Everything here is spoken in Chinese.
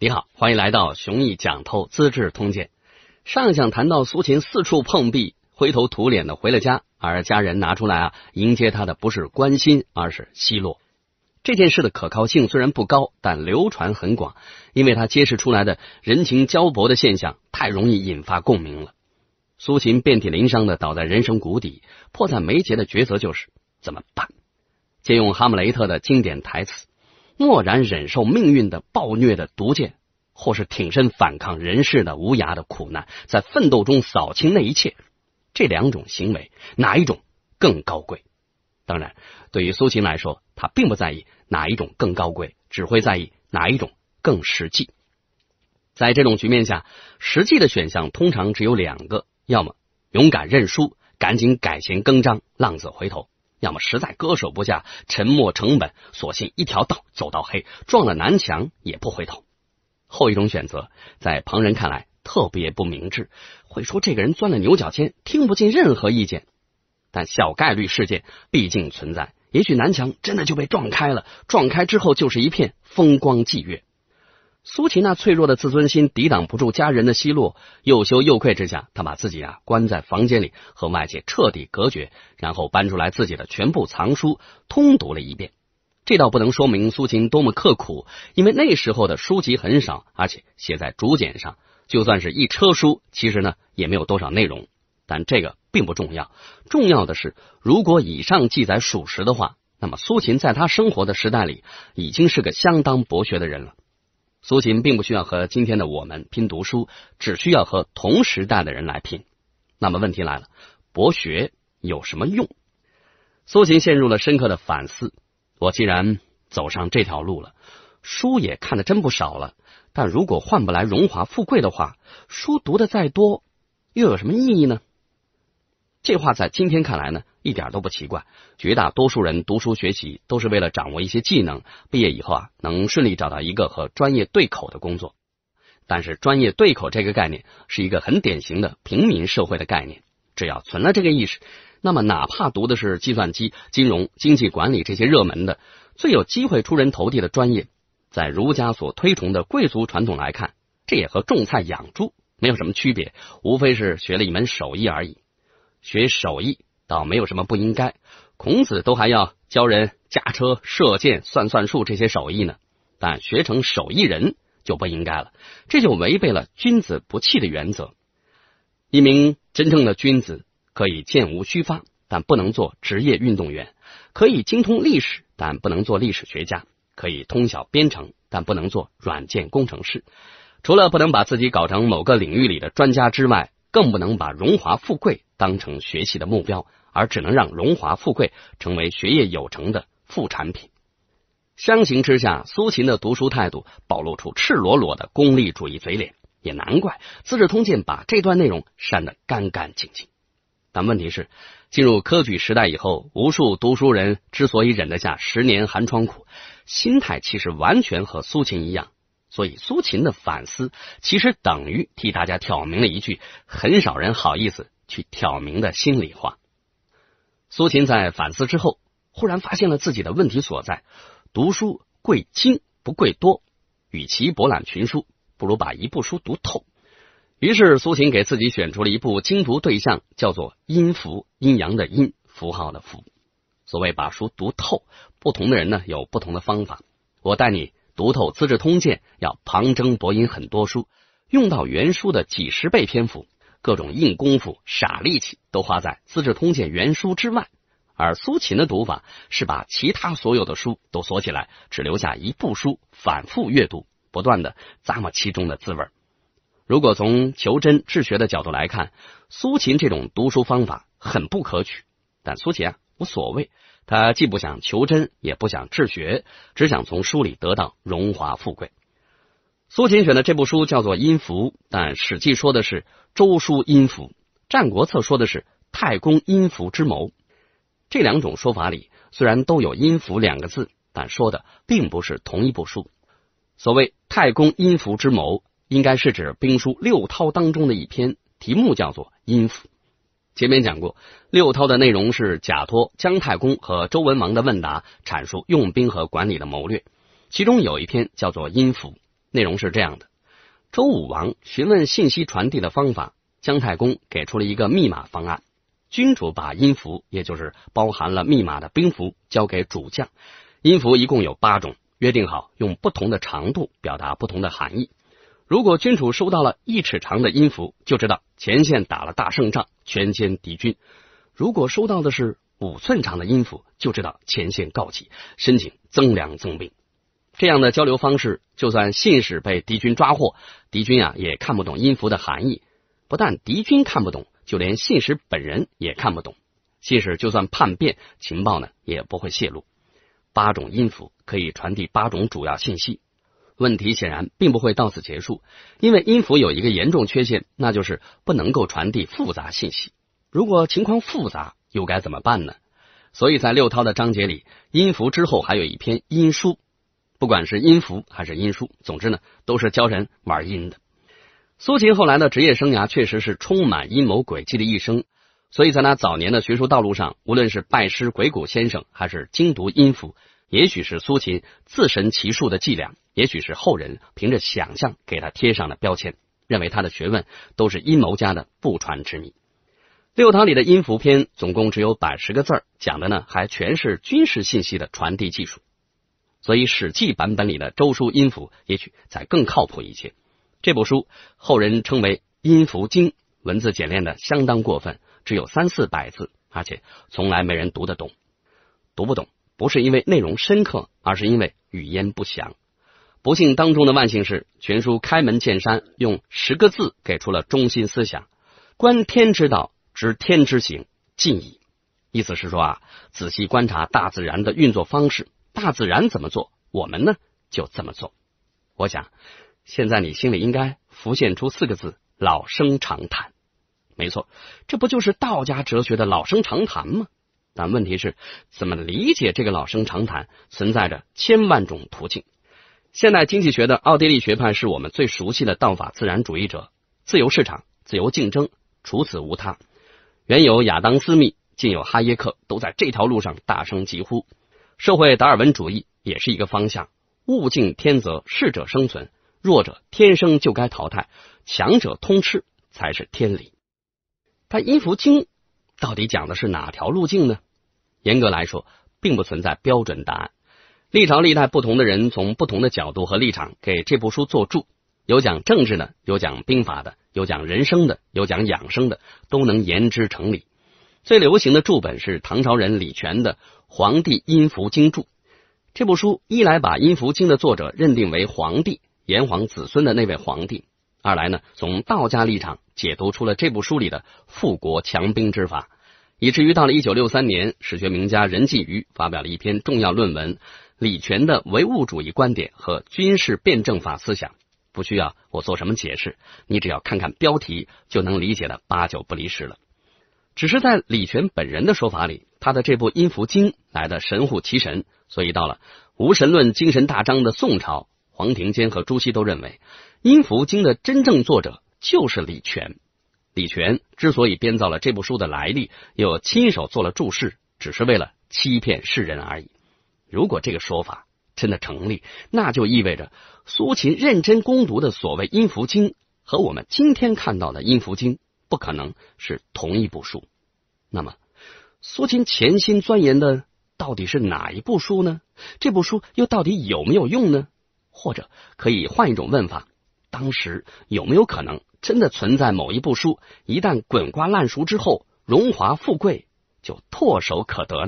你好，欢迎来到熊毅讲透《资治通鉴》。上讲谈到苏秦四处碰壁，灰头土脸的回了家，而家人拿出来啊，迎接他的不是关心，而是奚落。这件事的可靠性虽然不高，但流传很广，因为他揭示出来的人情焦薄的现象太容易引发共鸣了。苏秦遍体鳞伤的倒在人生谷底，迫在眉睫的抉择就是怎么办？借用哈姆雷特的经典台词。默然忍受命运的暴虐的毒箭，或是挺身反抗人世的无涯的苦难，在奋斗中扫清那一切，这两种行为哪一种更高贵？当然，对于苏秦来说，他并不在意哪一种更高贵，只会在意哪一种更实际。在这种局面下，实际的选项通常只有两个：要么勇敢认输，赶紧改弦更张，浪子回头。要么实在割舍不下，沉没成本，索性一条道走到黑，撞了南墙也不回头。后一种选择，在旁人看来特别不明智，会说这个人钻了牛角尖，听不进任何意见。但小概率事件毕竟存在，也许南墙真的就被撞开了，撞开之后就是一片风光霁月。苏秦那脆弱的自尊心抵挡不住家人的奚落，又羞又愧之下，他把自己啊关在房间里，和外界彻底隔绝，然后搬出来自己的全部藏书，通读了一遍。这倒不能说明苏秦多么刻苦，因为那时候的书籍很少，而且写在竹简上，就算是一车书，其实呢也没有多少内容。但这个并不重要，重要的是，如果以上记载属实的话，那么苏秦在他生活的时代里，已经是个相当博学的人了。苏秦并不需要和今天的我们拼读书，只需要和同时代的人来拼。那么问题来了，博学有什么用？苏秦陷入了深刻的反思。我既然走上这条路了，书也看的真不少了，但如果换不来荣华富贵的话，书读的再多又有什么意义呢？这话在今天看来呢，一点都不奇怪。绝大多数人读书学习都是为了掌握一些技能，毕业以后啊，能顺利找到一个和专业对口的工作。但是，专业对口这个概念是一个很典型的平民社会的概念。只要存了这个意识，那么哪怕读的是计算机、金融、经济管理这些热门的、最有机会出人头地的专业，在儒家所推崇的贵族传统来看，这也和种菜养猪没有什么区别，无非是学了一门手艺而已。学手艺倒没有什么不应该，孔子都还要教人驾车、射箭、算算术这些手艺呢。但学成手艺人就不应该了，这就违背了君子不器的原则。一名真正的君子可以箭无虚发，但不能做职业运动员；可以精通历史，但不能做历史学家；可以通晓编程，但不能做软件工程师。除了不能把自己搞成某个领域里的专家之外，更不能把荣华富贵当成学习的目标，而只能让荣华富贵成为学业有成的副产品。相形之下，苏秦的读书态度暴露出赤裸裸的功利主义嘴脸，也难怪《资治通鉴》把这段内容删得干干净净。但问题是，进入科举时代以后，无数读书人之所以忍得下十年寒窗苦，心态其实完全和苏秦一样。所以，苏秦的反思其实等于替大家挑明了一句很少人好意思去挑明的心里话。苏秦在反思之后，忽然发现了自己的问题所在：读书贵精不贵多，与其博览群书，不如把一部书读透。于是，苏秦给自己选出了一部精读对象，叫做《阴符阴阳》的阴，符号的符。所谓把书读透，不同的人呢有不同的方法。我带你。读透《资治通鉴》，要旁征博引很多书，用到原书的几十倍篇幅，各种硬功夫、傻力气都花在《资治通鉴》原书之外。而苏秦的读法是把其他所有的书都锁起来，只留下一部书反复阅读，不断的咂摸其中的滋味。如果从求真治学的角度来看，苏秦这种读书方法很不可取。但苏秦无所谓。他既不想求真，也不想治学，只想从书里得到荣华富贵。苏秦选的这部书叫做《阴符》，但《史记》说的是周书《阴符》，《战国策》说的是太公《阴符之谋》。这两种说法里虽然都有“阴符”两个字，但说的并不是同一部书。所谓“太公阴符之谋”，应该是指兵书六韬当中的一篇，题目叫做《阴符》。前面讲过，六韬的内容是假托姜太公和周文王的问答，阐述用兵和管理的谋略。其中有一篇叫做《音符》，内容是这样的：周武王询问信息传递的方法，姜太公给出了一个密码方案。君主把音符，也就是包含了密码的兵符，交给主将。音符一共有八种，约定好用不同的长度表达不同的含义。如果君主收到了一尺长的音符，就知道前线打了大胜仗，全歼敌军；如果收到的是五寸长的音符，就知道前线告急，申请增粮增兵。这样的交流方式，就算信使被敌军抓获，敌军啊也看不懂音符的含义。不但敌军看不懂，就连信使本人也看不懂。信使就算叛变，情报呢也不会泄露。八种音符可以传递八种主要信息。问题显然并不会到此结束，因为音符有一个严重缺陷，那就是不能够传递复杂信息。如果情况复杂，又该怎么办呢？所以在六韬的章节里，音符之后还有一篇音书。不管是音符还是音书，总之呢，都是教人玩音的。苏秦后来的职业生涯确实是充满阴谋诡计的一生，所以在他早年的学术道路上，无论是拜师鬼谷先生，还是精读音符。也许是苏秦自神其术的伎俩，也许是后人凭着想象给他贴上了标签，认为他的学问都是阴谋家的不传之秘。六堂》里的音符篇总共只有百十个字儿，讲的呢还全是军事信息的传递技术，所以史记版本里的周书音符也许才更靠谱一些。这部书后人称为音符经，文字简练的相当过分，只有三四百字，而且从来没人读得懂，读不懂。不是因为内容深刻，而是因为语言不详。不幸当中的万幸是，全书开门见山，用十个字给出了中心思想：观天之道，知天之行，尽矣。意思是说啊，仔细观察大自然的运作方式，大自然怎么做，我们呢就怎么做。我想，现在你心里应该浮现出四个字：老生常谈。没错，这不就是道家哲学的老生常谈吗？但问题是，怎么理解这个老生常谈？存在着千万种途径。现代经济学的奥地利学派是我们最熟悉的道法自然主义者，自由市场、自由竞争，除此无他。原有亚当·斯密，近有哈耶克，都在这条路上大声疾呼。社会达尔文主义也是一个方向，物竞天择，适者生存，弱者天生就该淘汰，强者通吃才是天理。但伊芙金到底讲的是哪条路径呢？严格来说，并不存在标准答案。历朝历代不同的人，从不同的角度和立场给这部书作注，有讲政治的，有讲兵法的，有讲人生的，有讲养生的，都能言之成理。最流行的注本是唐朝人李全的《黄帝阴符经注》。这部书一来把阴符经的作者认定为皇帝，炎黄子孙的那位皇帝；二来呢，从道家立场解读出了这部书里的富国强兵之法。以至于到了一九六三年，史学名家任继瑜发表了一篇重要论文《李全的唯物主义观点和军事辩证法思想》，不需要我做什么解释，你只要看看标题就能理解的八九不离十了。只是在李全本人的说法里，他的这部《阴符经》来的神乎其神，所以到了无神论精神大张的宋朝，黄庭坚和朱熹都认为《阴符经》的真正作者就是李全。李全之所以编造了这部书的来历，又亲手做了注释，只是为了欺骗世人而已。如果这个说法真的成立，那就意味着苏秦认真攻读的所谓《阴符经》和我们今天看到的《阴符经》不可能是同一部书。那么，苏秦潜心钻研的到底是哪一部书呢？这部书又到底有没有用呢？或者，可以换一种问法。当时有没有可能真的存在某一部书，一旦滚瓜烂熟之后，荣华富贵就唾手可得呢？